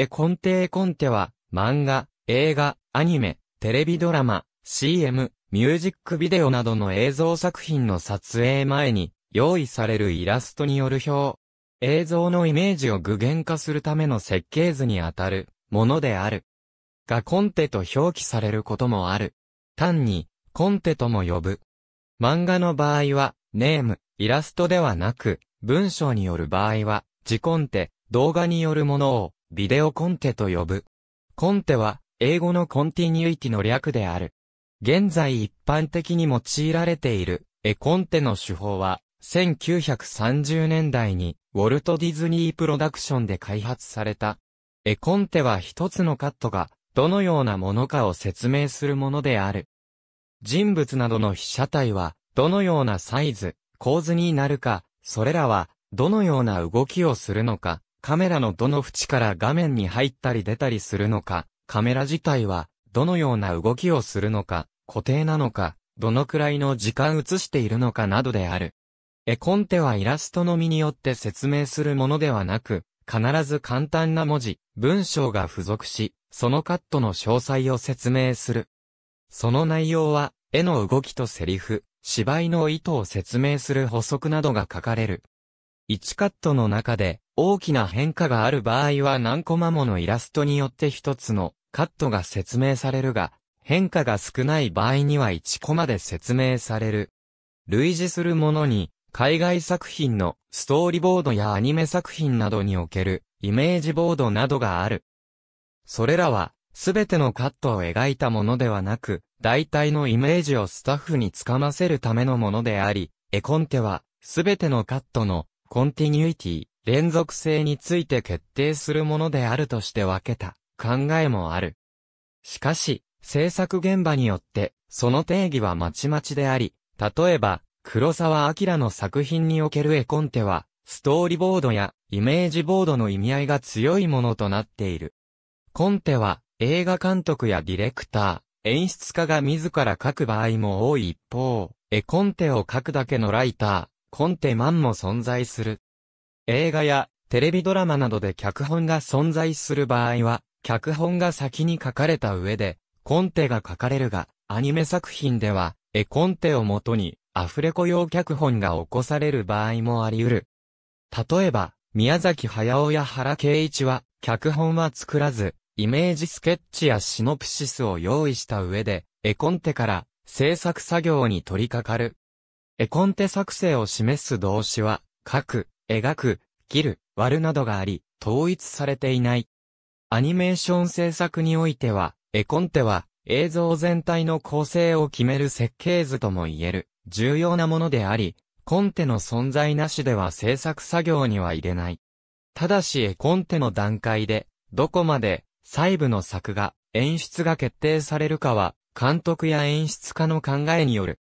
絵コンテ絵コンテは、漫画、映画、アニメ、テレビドラマ、CM、ミュージックビデオなどの映像作品の撮影前に用意されるイラストによる表。映像のイメージを具現化するための設計図にあたるものである。がコンテと表記されることもある。単にコンテとも呼ぶ。漫画の場合はネーム、イラストではなく文章による場合は自コンテ、動画によるものをビデオコンテと呼ぶ。コンテは、英語のコンティニュイティの略である。現在一般的に用いられている、絵コンテの手法は、1930年代に、ウォルト・ディズニー・プロダクションで開発された。絵コンテは一つのカットが、どのようなものかを説明するものである。人物などの被写体は、どのようなサイズ、構図になるか、それらは、どのような動きをするのか、カメラのどの縁から画面に入ったり出たりするのか、カメラ自体はどのような動きをするのか、固定なのか、どのくらいの時間映しているのかなどである。絵コンテはイラストのみによって説明するものではなく、必ず簡単な文字、文章が付属し、そのカットの詳細を説明する。その内容は、絵の動きとセリフ、芝居の意図を説明する補足などが書かれる。1カットの中で大きな変化がある場合は何コマものイラストによって一つのカットが説明されるが、変化が少ない場合には1コマで説明される。類似するものに、海外作品のストーリーボードやアニメ作品などにおけるイメージボードなどがある。それらは、すべてのカットを描いたものではなく、大体のイメージをスタッフにつかませるためのものであり、絵コンテは、すべてのカットのコンティニュイティ、連続性について決定するものであるとして分けた考えもある。しかし、制作現場によって、その定義はまちまちであり、例えば、黒沢明の作品における絵コンテは、ストーリーボードやイメージボードの意味合いが強いものとなっている。コンテは、映画監督やディレクター、演出家が自ら書く場合も多い一方、絵コンテを書くだけのライター、コンテマンも存在する。映画やテレビドラマなどで脚本が存在する場合は、脚本が先に書かれた上で、コンテが書かれるが、アニメ作品では、絵コンテをもとに、アフレコ用脚本が起こされる場合もあり得る。例えば、宮崎駿や原敬一は、脚本は作らず、イメージスケッチやシノプシスを用意した上で、絵コンテから制作作業に取り掛かる絵コンテ作成を示す動詞は、書く、描く、切る、割るなどがあり、統一されていない。アニメーション制作においては、絵コンテは、映像全体の構成を決める設計図とも言える、重要なものであり、コンテの存在なしでは制作作業には入れない。ただし絵コンテの段階で、どこまで、細部の作画、演出が決定されるかは、監督や演出家の考えによる。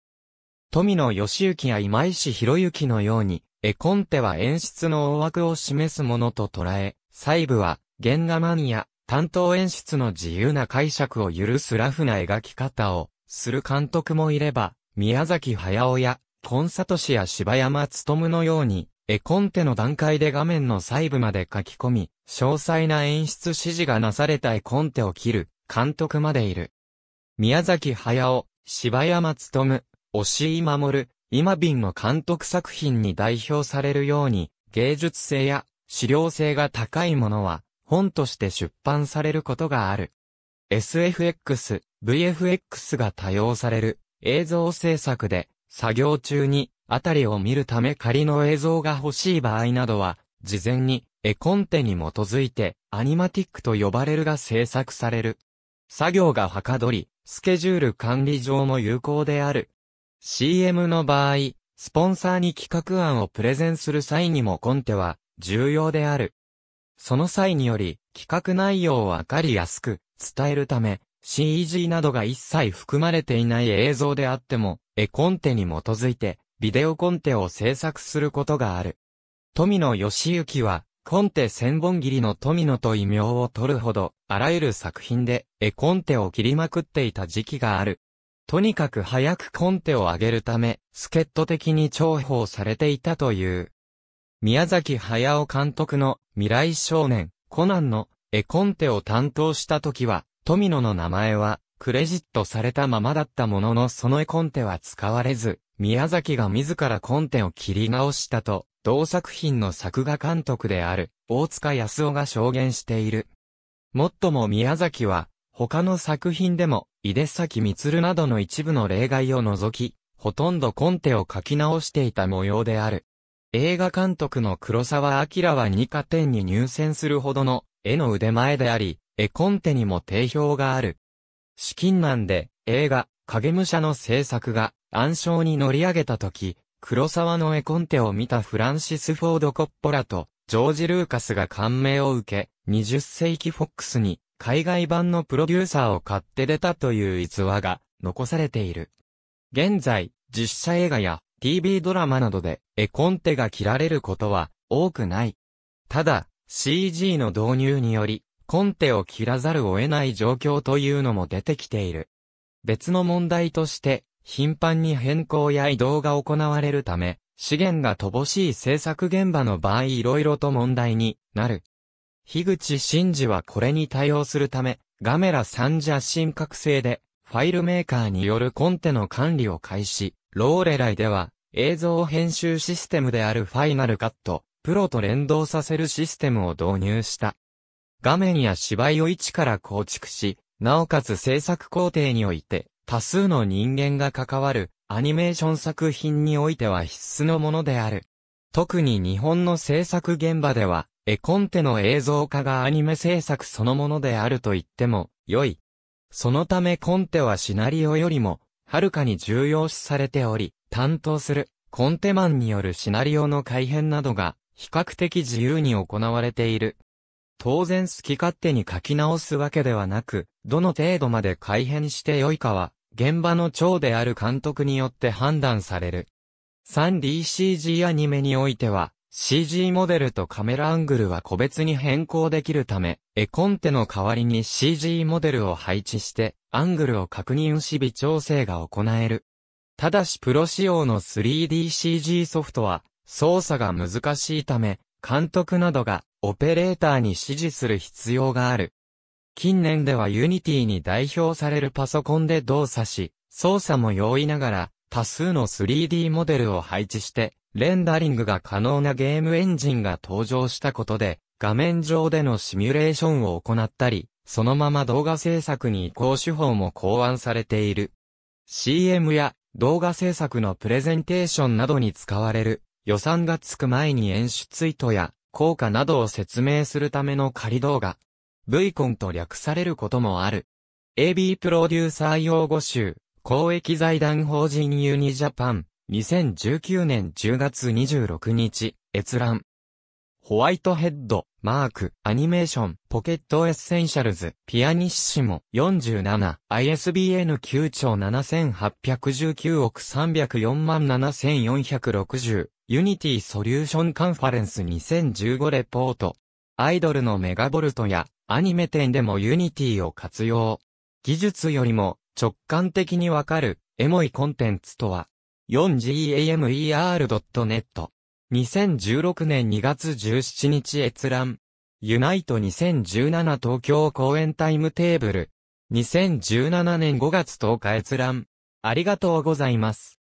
富野義行や今石博之のように、絵コンテは演出の大枠を示すものと捉え、細部は、原画マニア、担当演出の自由な解釈を許すラフな描き方を、する監督もいれば、宮崎駿や、コンサトシや芝山むのように、絵コンテの段階で画面の細部まで書き込み、詳細な演出指示がなされた絵コンテを切る、監督までいる。宮崎駿、柴山む、押井守、今瓶の監督作品に代表されるように、芸術性や資料性が高いものは、本として出版されることがある。SFX、VFX が多用される映像制作で、作業中に、あたりを見るため仮の映像が欲しい場合などは、事前に絵コンテに基づいて、アニマティックと呼ばれるが制作される。作業がはかどり、スケジュール管理上も有効である。CM の場合、スポンサーに企画案をプレゼンする際にもコンテは重要である。その際により、企画内容をわかりやすく伝えるため、CEG などが一切含まれていない映像であっても、絵コンテに基づいて、ビデオコンテを制作することがある。富野義行は、コンテ千本切りの富野と異名を取るほど、あらゆる作品で絵コンテを切りまくっていた時期がある。とにかく早くコンテを上げるため、助っ人的に重宝されていたという。宮崎駿監督の未来少年、コナンの絵コンテを担当した時は、富野の名前はクレジットされたままだったもののその絵コンテは使われず、宮崎が自らコンテを切り直したと、同作品の作画監督である、大塚康夫が証言している。もっとも宮崎は、他の作品でも、井出崎光などの一部の例外を除き、ほとんどコンテを書き直していた模様である。映画監督の黒沢明は二課展に入選するほどの絵の腕前であり、絵コンテにも定評がある。資金難で映画、影武者の制作が暗礁に乗り上げた時、黒沢の絵コンテを見たフランシス・フォード・コッポラとジョージ・ルーカスが感銘を受け、20世紀フォックスに海外版のプロデューサーを買って出たという逸話が残されている。現在、実写映画や TV ドラマなどで絵コンテが切られることは多くない。ただ、CG の導入により、コンテを切らざるを得ない状況というのも出てきている。別の問題として、頻繁に変更や移動が行われるため、資源が乏しい制作現場の場合いろいろと問題になる。樋口真嗣はこれに対応するため、ガメラ三者新覚醒で、ファイルメーカーによるコンテの管理を開始、ローレライでは、映像編集システムであるファイナルカット、プロと連動させるシステムを導入した。画面や芝居を一から構築し、なおかつ制作工程において、多数の人間が関わる、アニメーション作品においては必須のものである。特に日本の制作現場では、絵コンテの映像化がアニメ制作そのものであると言っても、良い。そのためコンテはシナリオよりも、はるかに重要視されており、担当するコンテマンによるシナリオの改変などが、比較的自由に行われている。当然好き勝手に書き直すわけではなく、どの程度まで改変して良いかは、現場の長である監督によって判断される。3DCG アニメにおいては、CG モデルとカメラアングルは個別に変更できるため、絵コンテの代わりに CG モデルを配置して、アングルを確認し微調整が行える。ただしプロ仕様の 3DCG ソフトは、操作が難しいため、監督などがオペレーターに指示する必要がある。近年では Unity に代表されるパソコンで動作し、操作も容易ながら、多数の 3D モデルを配置して、レンダリングが可能なゲームエンジンが登場したことで、画面上でのシミュレーションを行ったり、そのまま動画制作に移行手法も考案されている。CM や動画制作のプレゼンテーションなどに使われる、予算がつく前に演出意図や効果などを説明するための仮動画。v コンと略されることもある。AB プロデューサー用語集、公益財団法人ユニジャパン。2019年10月26日、閲覧。ホワイトヘッド、マーク、アニメーション、ポケットエッセンシャルズ、ピアニッシモ、47、ISBN 9兆7819億304万7460、ユニティソリューションカンファレンス2015レポート。アイドルのメガボルトや、アニメ展でもユニティを活用。技術よりも、直感的にわかる、エモいコンテンツとは、4gamer.net。2016年2月17日閲覧。ユナイト2017東京公演タイムテーブル。2017年5月10日閲覧。ありがとうございます。